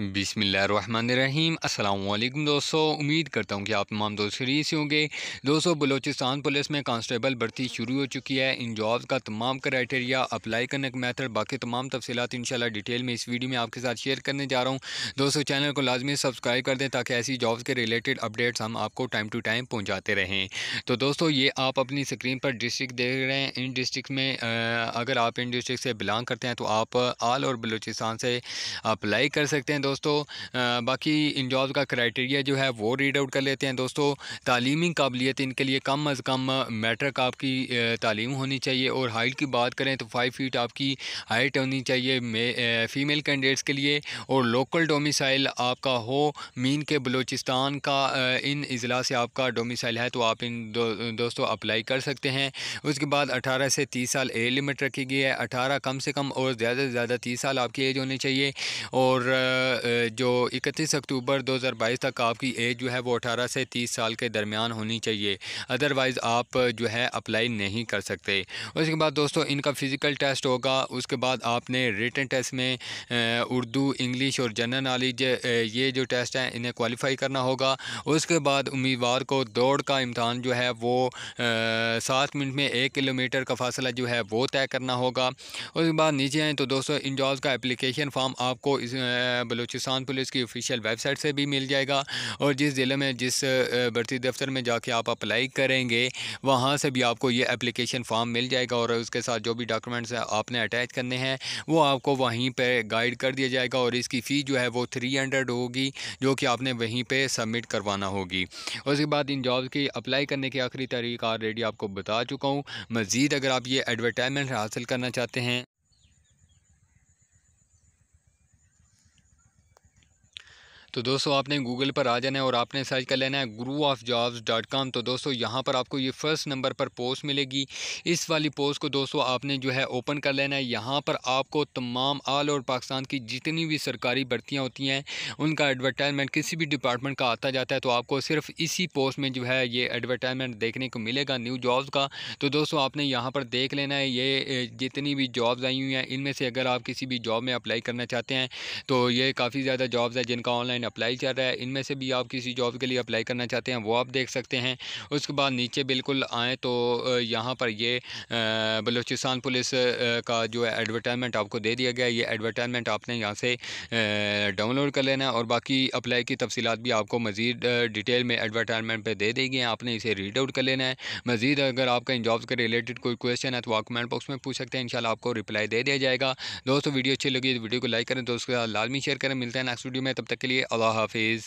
बिसमीम अल्लाम दोस्तों उम्मीद करता हूँ कि आप तमाम दोस्त फ्री से होंगे दोस्तों बलूचिस्तान पुलिस में कांस्टेबल भर्ती शुरू हो चुकी है इन जॉब का तमाम क्राइटेरिया अप्लाई करने का मैथड बाकी तमाम तफसीत इन डिटेल में इस वीडियो में आपके साथ शेयर करने जा रहा हूँ दोस्तों चैनल को लाजमी सब्सक्राइब कर दें ताकि ऐसी जॉब्स के रिलेटेड अपडेट्स हम आपको टाइम टू टाइम पहुँचाते रहें तो दोस्तों ये आप अपनी स्क्रीन पर डिस्ट्रिक्ट देख रहे हैं इन डिस्ट्रिक्ट में अगर आप इन डिस्ट्रिक्ट से बिलोंग करते हैं तो आप आल और बलूचिस्तान से अप्लाई कर सकते हैं दोस्तों बाकी इन जॉब का क्राइटेरिया जो है वो रीड आउट कर लेते हैं दोस्तों तालीमी काबिलियत इनके लिए कम अज़ कम मैट्रिक आपकी तालीम होनी चाहिए और हाइट की बात करें तो फाइव फीट आपकी हाइट होनी चाहिए फ़ीमेल कैंडिडेट्स के लिए और लोकल डोमिसाइल आपका हो मीन के बलूचिस्तान का इन अज़ला से आपका डोमिसाइल है तो आप इन दो, दोस्तों अप्लाई कर सकते हैं उसके बाद अठारह से तीस साल एज लिमिट रखी गई है अठारह कम से कम और ज़्यादा से ज़्यादा तीस साल आपकी एज होनी चाहिए और जो 31 अक्टूबर 2022 तक आपकी एज जो है वो 18 से 30 साल के दरमियान होनी चाहिए अदरवाइज़ आप जो है अप्लाई नहीं कर सकते उसके बाद दोस्तों इनका फ़िज़िकल टेस्ट होगा उसके बाद आपने रिटर्न टेस्ट में उर्दू इंग्लिश और जनरल नॉलेज ये जो टेस्ट हैं इन्हें क्वालिफाई करना होगा उसके बाद उम्मीदवार को दौड़ का इम्तहान जो है वो सात मिनट में एक किलोमीटर का फासला जो है वो तय करना होगा उसके बाद नीचे आए तो दोस्तों इंजॉज का एप्लीकेशन फॉर्म आपको इस बलोचिस्तान पुलिस की ऑफिशियल वेबसाइट से भी मिल जाएगा और जिस ज़िले में जिस भर्ती दफ्तर में जाके आप अप्लाई करेंगे वहाँ से भी आपको ये एप्लीकेशन फॉर्म मिल जाएगा और उसके साथ जो भी डॉक्यूमेंट्स आपने अटैच करने हैं वो आपको वहीं पर गाइड कर दिया जाएगा और इसकी फ़ी जो है वो थ्री हंड्रेड होगी जो कि आपने वहीं पर सबमिट करवाना होगी उसके बाद इन जॉब्स की अप्लाई करने की आखिरी तारीख ऑलरेडी आपको बता चुका हूँ मज़ीद अगर आप ये एडवर्टाइजमेंट हासिल करना चाहते हैं तो दोस्तों आपने गूगल पर आ जाना है और आपने सर्च कर लेना है गुरु ऑफ जॉब्स डॉट कॉम तो दोस्तों यहाँ पर आपको ये फर्स्ट नंबर पर पोस्ट मिलेगी इस वाली पोस्ट को दोस्तों आपने जो है ओपन कर लेना है यहाँ पर आपको तमाम आल और पाकिस्तान की जितनी भी सरकारी भर्तियाँ होती हैं उनका एडवर्टाइजमेंट किसी भी डिपार्टमेंट का आता जाता है तो आपको सिर्फ इसी पोस्ट में जो है ये एडवर्टाइजमेंट देखने को मिलेगा न्यू जॉब्स का तो दोस्तों आपने यहाँ पर देख लेना है ये जितनी भी जॉब्स आई हुई हैं इनमें से अगर आप किसी भी जॉब में अप्लाई करना चाहते हैं तो ये काफ़ी ज़्यादा जॉब्स हैं जिनका ऑनलाइन अप्लाई कर रहा है इनमें से भी आप किसी जॉब के लिए अप्लाई करना चाहते हैं वो आप देख सकते हैं उसके बाद नीचे बिल्कुल आएँ तो यहाँ पर ये बलूचिस्तान पुलिस का जो है एडवर्टाइजमेंट आपको दे दिया गया है ये एडवर्टाइजमेंट आपने यहाँ से डाउनलोड कर लेना है और बाकी अप्लाई की तफसीत भी आपको मज़ीद डिटेल में एडवर्टाइजमेंट पर दे दी आपने इसे रीड आउट कर लेना है मज़ीद अगर आपका इन जॉब्स के रिलेटेड कोई क्वेश्चन है तो आप कमेंट बॉक्स में पूछ सकते हैं इन आपको रिप्लाई दे दिया जाएगा दोस्तों वीडियो अच्छी लगी तो वीडियो को लाइक करें दोस्तों के साथ लाजमी शेयर करें मिलते हैं नेक्स्ट वीडियो में तब तक के लिए আল্লাহ হাফিজ